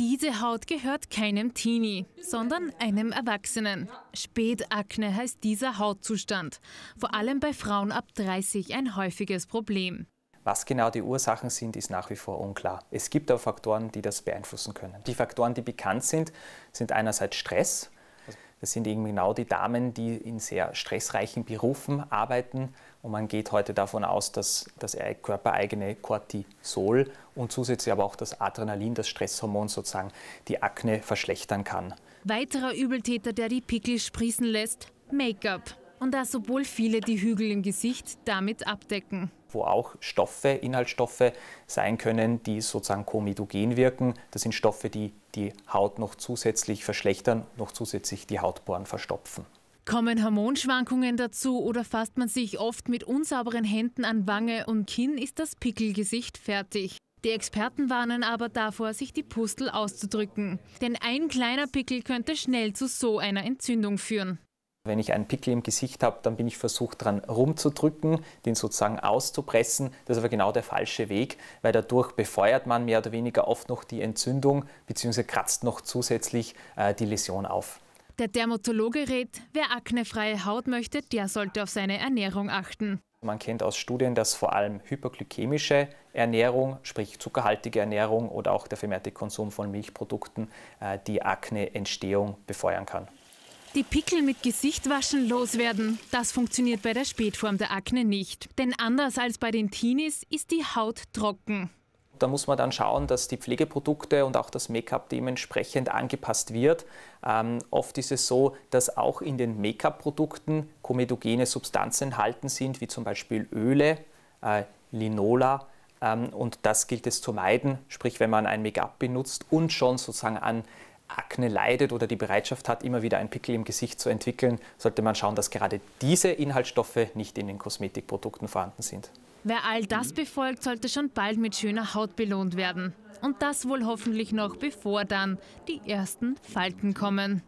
Diese Haut gehört keinem Teenie, sondern einem Erwachsenen. Spätakne heißt dieser Hautzustand. Vor allem bei Frauen ab 30 ein häufiges Problem. Was genau die Ursachen sind, ist nach wie vor unklar. Es gibt aber Faktoren, die das beeinflussen können. Die Faktoren, die bekannt sind, sind einerseits Stress, das sind eben genau die Damen, die in sehr stressreichen Berufen arbeiten. Und man geht heute davon aus, dass das körpereigene Cortisol und zusätzlich aber auch das Adrenalin, das Stresshormon sozusagen, die Akne verschlechtern kann. Weiterer Übeltäter, der die Pickel sprießen lässt, Make-up und dass obwohl viele die Hügel im Gesicht damit abdecken. Wo auch Stoffe, Inhaltsstoffe sein können, die sozusagen komedogen wirken. Das sind Stoffe, die die Haut noch zusätzlich verschlechtern, noch zusätzlich die Hautporen verstopfen. Kommen Hormonschwankungen dazu oder fasst man sich oft mit unsauberen Händen an Wange und Kinn, ist das Pickelgesicht fertig. Die Experten warnen aber davor, sich die Pustel auszudrücken. Denn ein kleiner Pickel könnte schnell zu so einer Entzündung führen. Wenn ich einen Pickel im Gesicht habe, dann bin ich versucht dran rumzudrücken, den sozusagen auszupressen. Das ist aber genau der falsche Weg, weil dadurch befeuert man mehr oder weniger oft noch die Entzündung bzw. kratzt noch zusätzlich äh, die Läsion auf. Der Dermatologe rät, wer aknefreie Haut möchte, der sollte auf seine Ernährung achten. Man kennt aus Studien, dass vor allem hyperglykämische Ernährung, sprich zuckerhaltige Ernährung oder auch der vermehrte Konsum von Milchprodukten äh, die Akne-Entstehung befeuern kann. Die Pickel mit Gesichtwaschen loswerden, das funktioniert bei der Spätform der Akne nicht. Denn anders als bei den Teenies ist die Haut trocken. Da muss man dann schauen, dass die Pflegeprodukte und auch das Make-up dementsprechend angepasst wird. Ähm, oft ist es so, dass auch in den Make-up-Produkten komedogene Substanzen enthalten sind, wie zum Beispiel Öle, äh, Linola, ähm, und das gilt es zu meiden, sprich wenn man ein Make-up benutzt und schon sozusagen an Akne leidet oder die Bereitschaft hat, immer wieder einen Pickel im Gesicht zu entwickeln, sollte man schauen, dass gerade diese Inhaltsstoffe nicht in den Kosmetikprodukten vorhanden sind. Wer all das mhm. befolgt, sollte schon bald mit schöner Haut belohnt werden. Und das wohl hoffentlich noch, bevor dann die ersten Falten kommen.